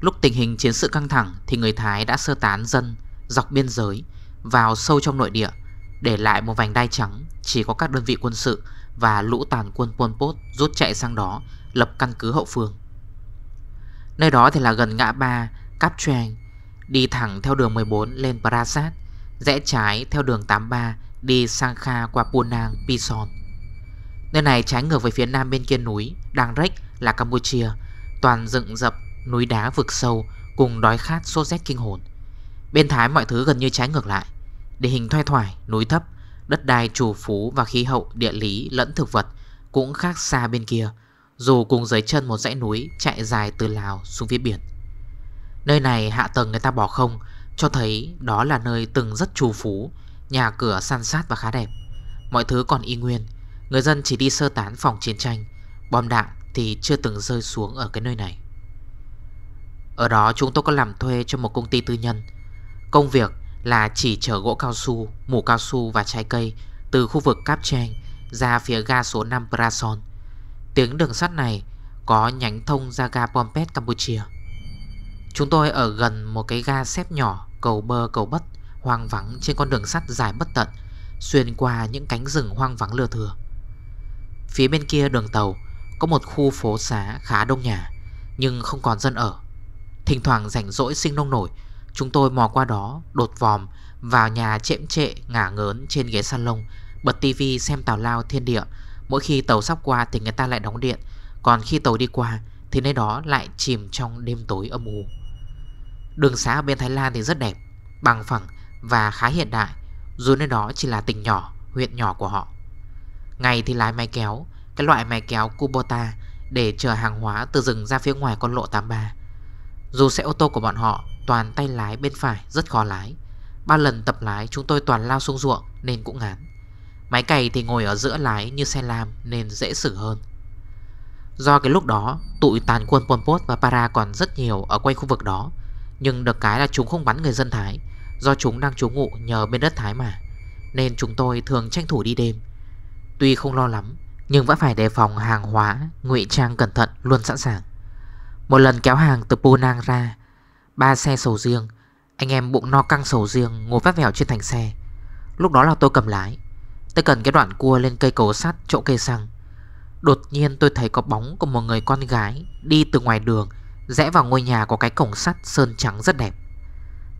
Lúc tình hình chiến sự căng thẳng thì người Thái đã sơ tán dân dọc biên giới vào sâu trong nội địa Để lại một vành đai trắng chỉ có các đơn vị quân sự và lũ tàn quân Pol Pot rút chạy sang đó lập căn cứ hậu phương Nơi đó thì là gần ngã ba Cáp Trang Đi thẳng theo đường 14 lên Prasat Rẽ trái theo đường 83 Đi sang Kha qua Punang, Pison Nơi này trái ngược với phía nam bên kia núi Đàng Rách là Campuchia Toàn dựng dập núi đá vực sâu Cùng đói khát sốt rét kinh hồn Bên Thái mọi thứ gần như trái ngược lại Địa hình thoai thoải, núi thấp Đất đai trù phú và khí hậu, địa lý lẫn thực vật Cũng khác xa bên kia dù cùng dưới chân một dãy núi chạy dài từ Lào xuống phía biển Nơi này hạ tầng người ta bỏ không Cho thấy đó là nơi từng rất trù phú Nhà cửa san sát và khá đẹp Mọi thứ còn y nguyên Người dân chỉ đi sơ tán phòng chiến tranh Bom đạn thì chưa từng rơi xuống ở cái nơi này Ở đó chúng tôi có làm thuê cho một công ty tư nhân Công việc là chỉ chở gỗ cao su, mũ cao su và trái cây Từ khu vực Cáp Trang ra phía ga số 5 Prason Tiếng đường sắt này có nhánh thông ra ga Pompet Campuchia Chúng tôi ở gần một cái ga xếp nhỏ Cầu bơ cầu bất Hoang vắng trên con đường sắt dài bất tận Xuyên qua những cánh rừng hoang vắng lừa thừa Phía bên kia đường tàu Có một khu phố xá khá đông nhà Nhưng không còn dân ở Thỉnh thoảng rảnh rỗi sinh nông nổi Chúng tôi mò qua đó Đột vòm vào nhà chệm trệ ngả ngớn trên ghế lông Bật tivi xem tào lao thiên địa Mỗi khi tàu sắp qua thì người ta lại đóng điện Còn khi tàu đi qua thì nơi đó lại chìm trong đêm tối âm u Đường xá ở bên Thái Lan thì rất đẹp Bằng phẳng và khá hiện đại Dù nơi đó chỉ là tỉnh nhỏ, huyện nhỏ của họ Ngày thì lái máy kéo Cái loại máy kéo Kubota Để chở hàng hóa từ rừng ra phía ngoài con lộ 83 Dù xe ô tô của bọn họ Toàn tay lái bên phải rất khó lái Ba lần tập lái chúng tôi toàn lao xuống ruộng Nên cũng ngán Máy cày thì ngồi ở giữa lái như xe lam nên dễ xử hơn Do cái lúc đó tụi tàn quân Pol Pot và Para còn rất nhiều ở quanh khu vực đó Nhưng được cái là chúng không bắn người dân Thái Do chúng đang trú ngụ nhờ bên đất Thái mà Nên chúng tôi thường tranh thủ đi đêm Tuy không lo lắm Nhưng vẫn phải đề phòng hàng hóa ngụy trang cẩn thận luôn sẵn sàng Một lần kéo hàng từ Punang ra ba xe sầu riêng Anh em bụng no căng sầu riêng ngồi vắt vẻo trên thành xe Lúc đó là tôi cầm lái Tôi cần cái đoạn cua lên cây cầu sắt chỗ cây xăng Đột nhiên tôi thấy có bóng của một người con gái Đi từ ngoài đường Rẽ vào ngôi nhà có cái cổng sắt sơn trắng rất đẹp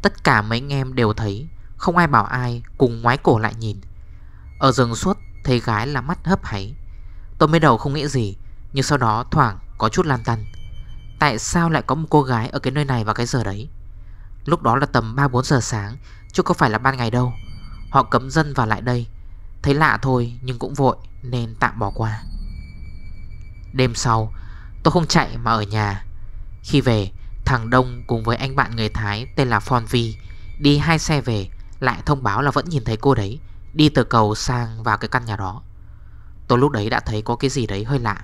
Tất cả mấy anh em đều thấy Không ai bảo ai cùng ngoái cổ lại nhìn Ở rừng suốt thấy gái là mắt hấp hấy Tôi mới đầu không nghĩ gì Nhưng sau đó thoảng có chút lan tăn Tại sao lại có một cô gái ở cái nơi này vào cái giờ đấy Lúc đó là tầm 3-4 giờ sáng Chứ có phải là ban ngày đâu Họ cấm dân vào lại đây Thấy lạ thôi nhưng cũng vội Nên tạm bỏ qua Đêm sau tôi không chạy mà ở nhà Khi về thằng Đông cùng với anh bạn người Thái Tên là Phon Vi Đi hai xe về Lại thông báo là vẫn nhìn thấy cô đấy Đi từ cầu sang vào cái căn nhà đó Tôi lúc đấy đã thấy có cái gì đấy hơi lạ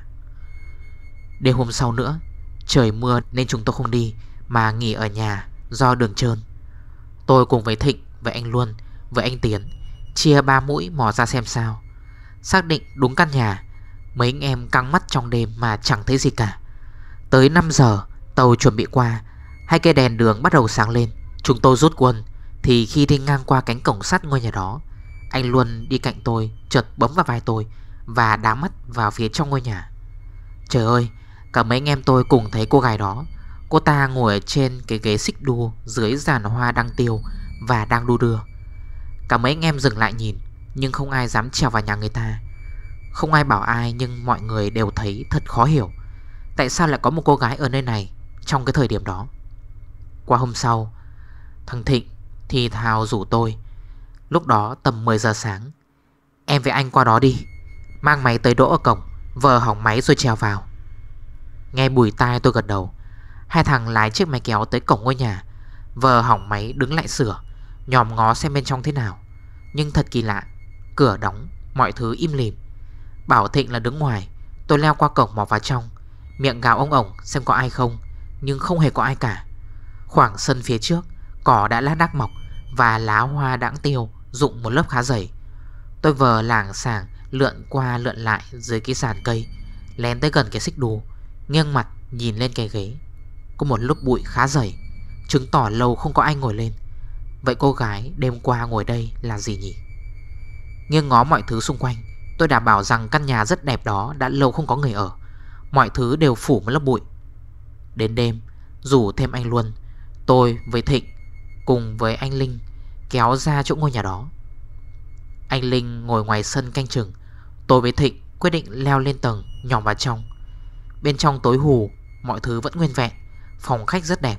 Đêm hôm sau nữa Trời mưa nên chúng tôi không đi Mà nghỉ ở nhà do đường trơn Tôi cùng với Thịnh, với anh Luân, với anh Tiến Chia ba mũi mò ra xem sao Xác định đúng căn nhà Mấy anh em căng mắt trong đêm mà chẳng thấy gì cả Tới 5 giờ Tàu chuẩn bị qua Hai cây đèn đường bắt đầu sáng lên Chúng tôi rút quân Thì khi đi ngang qua cánh cổng sắt ngôi nhà đó Anh Luân đi cạnh tôi Chợt bấm vào vai tôi Và đá mắt vào phía trong ngôi nhà Trời ơi Cả mấy anh em tôi cùng thấy cô gái đó Cô ta ngồi trên cái ghế xích đu Dưới giàn hoa đang tiêu Và đang đu đưa Cả mấy anh em dừng lại nhìn Nhưng không ai dám trèo vào nhà người ta Không ai bảo ai nhưng mọi người đều thấy thật khó hiểu Tại sao lại có một cô gái ở nơi này Trong cái thời điểm đó Qua hôm sau Thằng Thịnh thì thào rủ tôi Lúc đó tầm 10 giờ sáng Em với anh qua đó đi Mang máy tới đỗ ở cổng Vờ hỏng máy rồi trèo vào Nghe bùi tai tôi gật đầu Hai thằng lái chiếc máy kéo tới cổng ngôi nhà Vờ hỏng máy đứng lại sửa Nhòm ngó xem bên trong thế nào Nhưng thật kỳ lạ Cửa đóng, mọi thứ im lìm Bảo Thịnh là đứng ngoài Tôi leo qua cổng mò vào trong Miệng gào ông ổng xem có ai không Nhưng không hề có ai cả Khoảng sân phía trước Cỏ đã lát đác mọc Và lá hoa đãng tiêu Dụng một lớp khá dày Tôi vờ làng sàng Lượn qua lượn lại dưới cái sàn cây Lén tới gần cái xích đu Nghiêng mặt nhìn lên cái ghế Có một lúc bụi khá dày Chứng tỏ lâu không có ai ngồi lên Vậy cô gái đêm qua ngồi đây là gì nhỉ Nghiêng ngó mọi thứ xung quanh Tôi đảm bảo rằng căn nhà rất đẹp đó Đã lâu không có người ở Mọi thứ đều phủ một lớp bụi Đến đêm rủ thêm anh Luân Tôi với Thịnh Cùng với anh Linh Kéo ra chỗ ngôi nhà đó Anh Linh ngồi ngoài sân canh chừng Tôi với Thịnh quyết định leo lên tầng Nhòm vào trong Bên trong tối hù Mọi thứ vẫn nguyên vẹn Phòng khách rất đẹp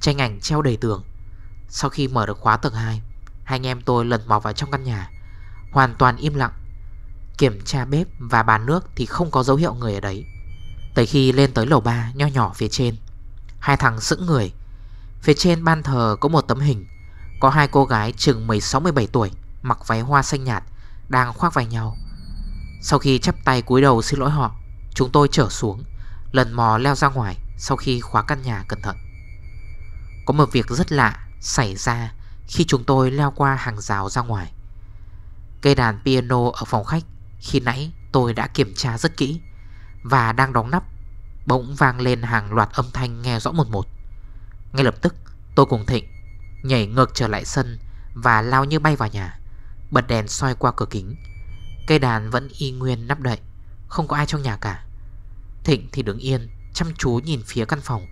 Tranh ảnh treo đầy tường sau khi mở được khóa tầng 2 Hai anh em tôi lần mò vào trong căn nhà Hoàn toàn im lặng Kiểm tra bếp và bàn nước Thì không có dấu hiệu người ở đấy Tới khi lên tới lầu 3 nho nhỏ phía trên Hai thằng sững người Phía trên ban thờ có một tấm hình Có hai cô gái chừng 16-17 tuổi Mặc váy hoa xanh nhạt Đang khoác vai nhau Sau khi chắp tay cúi đầu xin lỗi họ Chúng tôi trở xuống Lần mò leo ra ngoài Sau khi khóa căn nhà cẩn thận Có một việc rất lạ xảy ra khi chúng tôi leo qua hàng rào ra ngoài. Cây đàn piano ở phòng khách khi nãy tôi đã kiểm tra rất kỹ và đang đóng nắp bỗng vang lên hàng loạt âm thanh nghe rõ một một. Ngay lập tức tôi cùng Thịnh nhảy ngược trở lại sân và lao như bay vào nhà, bật đèn soi qua cửa kính. Cây đàn vẫn y nguyên nắp đậy, không có ai trong nhà cả. Thịnh thì đứng yên, chăm chú nhìn phía căn phòng.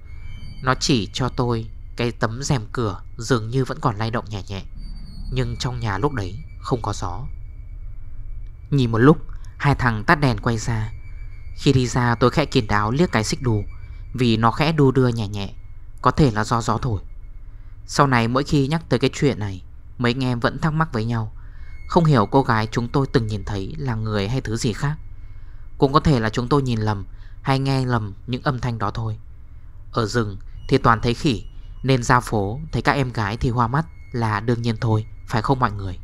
Nó chỉ cho tôi cái tấm rèm cửa dường như vẫn còn lay động nhẹ nhẹ Nhưng trong nhà lúc đấy không có gió Nhìn một lúc Hai thằng tắt đèn quay ra Khi đi ra tôi khẽ kiền đáo liếc cái xích đù Vì nó khẽ đu đưa nhẹ nhẹ Có thể là do gió thổi Sau này mỗi khi nhắc tới cái chuyện này Mấy anh em vẫn thắc mắc với nhau Không hiểu cô gái chúng tôi từng nhìn thấy Là người hay thứ gì khác Cũng có thể là chúng tôi nhìn lầm Hay nghe lầm những âm thanh đó thôi Ở rừng thì toàn thấy khỉ nên ra phố thấy các em gái thì hoa mắt là đương nhiên thôi Phải không mọi người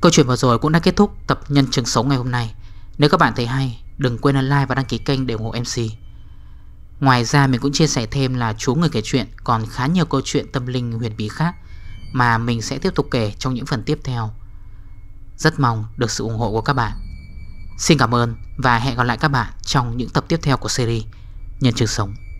Câu chuyện vừa rồi cũng đã kết thúc tập nhân chứng sống ngày hôm nay Nếu các bạn thấy hay Đừng quên ấn like và đăng ký kênh để ủng hộ MC Ngoài ra mình cũng chia sẻ thêm là chú người kể chuyện Còn khá nhiều câu chuyện tâm linh huyền bí khác Mà mình sẽ tiếp tục kể trong những phần tiếp theo Rất mong được sự ủng hộ của các bạn Xin cảm ơn và hẹn gặp lại các bạn trong những tập tiếp theo của series Nhân chứng sống